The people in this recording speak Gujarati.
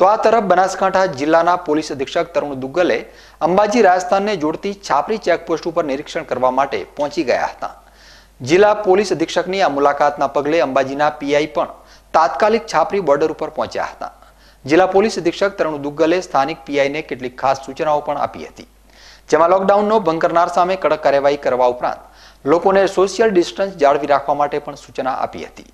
તો આ તરફ બનાસકાંઠા જિલ્લાના પોલીસ અધિક્ષક તરુણ દુગ્ગલે અંબાજી રાજસ્થાનને જોડતી છાપરી ચેકપોસ્ટ ઉપર નિરીક્ષણ કરવા માટે પહોંચી ગયા હતા જિલ્લા પોલીસ અધિક્ષકની આ મુલાકાતના પગલે અંબાજીના પીઆઈ પણ તાત્કાલિક છાપરી બોર્ડર ઉપર પહોંચ્યા હતા જિલ્લા પોલીસ અધિક્ષક તરુણ દુગ્ગલે સ્થાનિક પીઆઈને કેટલીક ખાસ સૂચનાઓ પણ આપી હતી જેમાં લોકડાઉનનો ભંગ કરનાર સામે કડક કાર્યવાહી કરવા ઉપરાંત લોકોને સોશિયલ ડિસ્ટન્સ જાળવી રાખવા માટે પણ સૂચના આપી હતી